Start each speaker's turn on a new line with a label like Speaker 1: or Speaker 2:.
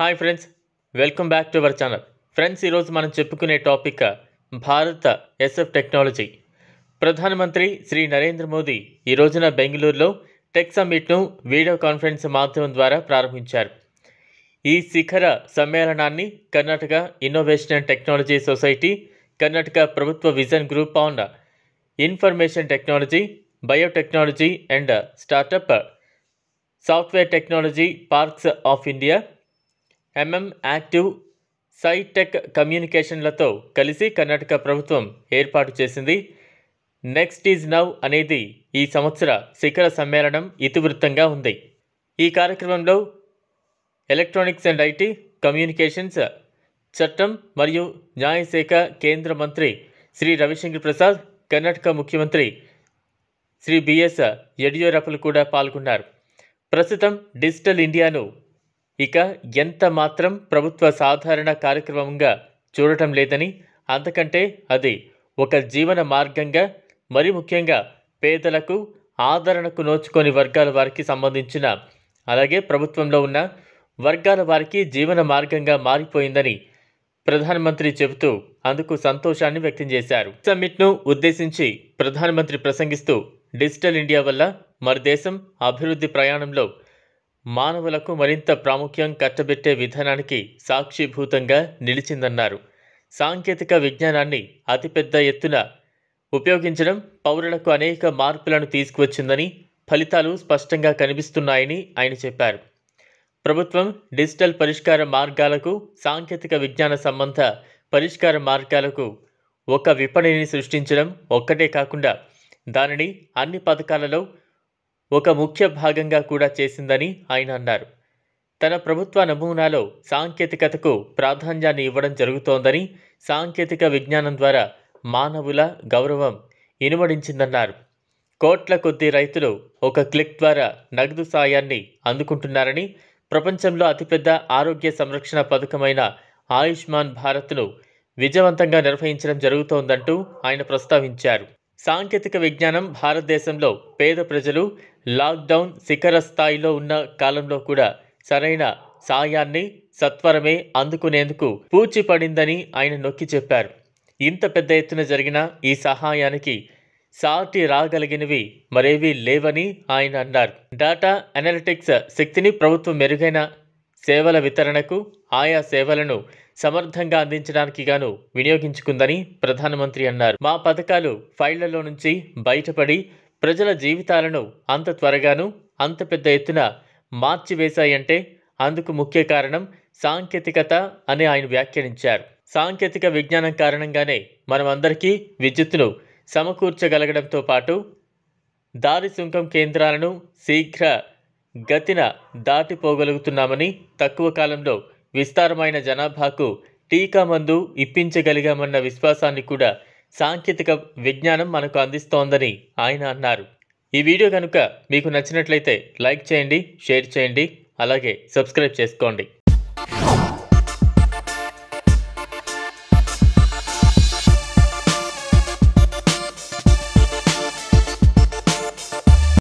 Speaker 1: hi friends welcome back to our channel friends ఈరోజు మనం చెప్పుకునే టాపిక్ భారత ఎస్ఎఫ్ టెక్నాలజీ ప్రధానమంత్రి శ్రీ నరేంద్ర మోదీ ఈ రోజున బెంగళూరులో టెక్ సమ్మిట్ను వీడియో కాన్ఫరెన్స్ మాధ్యమం ద్వారా ప్రారంభించారు ఈ శిఖర సమ్మేళనాన్ని Karnataka innovation and technology society Karnataka ప్రభుత్వ vision group on information technology biotechnology and startup software technology parks of India MM active scitech కమ్యూనికేషన్లతో కలిసి కర్ణాటక ప్రభుత్వం ఏర్పాటు చేసింది నెక్స్ట్ ఈజ్ నవ్ అనేది ఈ సంవత్సర శిఖర సమ్మేళనం ఇతివృత్తంగా ఉంది ఈ కార్యక్రమంలో ఎలక్ట్రానిక్స్ అండ్ ఐటీ కమ్యూనికేషన్స్ చట్టం మరియు న్యాయశాఖ కేంద్ర మంత్రి శ్రీ రవిశంకర్ ప్రసాద్ కర్ణాటక ముఖ్యమంత్రి శ్రీ బిఎస్ యడియూరప్పలు కూడా పాల్గొన్నారు ప్రస్తుతం డిజిటల్ ఇండియాను ఇక ఎంత మాత్రం ప్రభుత్వ సాధారణ కార్యక్రమంగా చూడటం లేదని అంతకంటే అది ఒక జీవన మార్గంగా మరి ముఖ్యంగా పేదలకు ఆదరణకు నోచుకొని వర్గాల వారికి సంబంధించిన అలాగే ప్రభుత్వంలో ఉన్న వర్గాల వారికి జీవన మార్గంగా మారిపోయిందని ప్రధానమంత్రి చెబుతూ అందుకు సంతోషాన్ని వ్యక్తం చేశారు సమ్మిట్ను ఉద్దేశించి ప్రధానమంత్రి ప్రసంగిస్తూ డిజిటల్ ఇండియా వల్ల మన దేశం అభివృద్ధి ప్రయాణంలో మానవులకు మరింత ప్రాముఖ్యం కట్టబెట్టే విధానానికి సాక్షిభూతంగా నిలిచిందన్నారు సాంకేతిక విజ్ఞానాన్ని అతిపెద్ద ఎత్తున ఉపయోగించడం పౌరులకు అనేక మార్పులను తీసుకువచ్చిందని ఫలితాలు స్పష్టంగా కనిపిస్తున్నాయని ఆయన చెప్పారు ప్రభుత్వం డిజిటల్ పరిష్కార మార్గాలకు సాంకేతిక విజ్ఞాన సంబంధ పరిష్కార మార్గాలకు ఒక విపణిని సృష్టించడం ఒక్కటే కాకుండా దానిని అన్ని పథకాలలో ఒక ముఖ్య భాగంగా కూడా చేసిందని ఆయన అన్నారు తన ప్రభుత్వ నమూనాలో సాంకేతికతకు ప్రాధాన్యాన్ని ఇవ్వడం జరుగుతోందని సాంకేతిక విజ్ఞానం ద్వారా మానవుల గౌరవం ఇనుమడించిందన్నారు కోట్ల కొద్ది రైతులు ఒక క్లిక్ ద్వారా నగదు సాయాన్ని అందుకుంటున్నారని ప్రపంచంలో అతిపెద్ద ఆరోగ్య సంరక్షణ పథకమైన ఆయుష్మాన్ భారత్ను విజయవంతంగా నిర్వహించడం జరుగుతోందంటూ ఆయన ప్రస్తావించారు సాంకేతిక విజ్ఞానం భారతదేశంలో పేద ప్రజలు లాక్డౌన్ శిఖర స్థాయిలో ఉన్న కాలంలో కూడా సరైన సాయాన్ని సత్వరమే అందుకునేందుకు పూచిపడిందని ఆయన నొక్కి చెప్పారు ఇంత పెద్ద ఎత్తున జరిగిన ఈ సహాయానికి సాటి రాగలిగినవి మరేవీ లేవని ఆయన అన్నారు డాటా అనలిటిక్స్ శక్తిని ప్రభుత్వం మెరుగైన సేవల వితరణకు ఆయా సేవలను సమర్థంగా అందించడానికి గాను వినియోగించుకుందని ప్రధానమంత్రి అన్నారు మా పథకాలు ఫైళ్లలో నుంచి బయటపడి ప్రజల జీవితాలను అంత త్వరగాను అంత పెద్ద ఎత్తున మార్చివేశాయంటే అందుకు ముఖ్య కారణం సాంకేతికత అని ఆయన వ్యాఖ్యానించారు సాంకేతిక విజ్ఞానం కారణంగానే మనమందరికీ విద్యుత్తును సమకూర్చగలగడంతో పాటు దారి సుంకం కేంద్రాలను శీఘ్ర గతిన దాటిపోగలుగుతున్నామని తక్కువ కాలంలో విస్తారమైన జనాభాకు టీకా మందు ఇప్పించగలిగామన్న విశ్వాసాన్ని కూడా సాంకేతిక విజ్ఞానం మనకు అందిస్తోందని ఆయన అన్నారు ఈ వీడియో కనుక మీకు నచ్చినట్లయితే లైక్ చేయండి షేర్ చేయండి అలాగే సబ్స్క్రైబ్ చేసుకోండి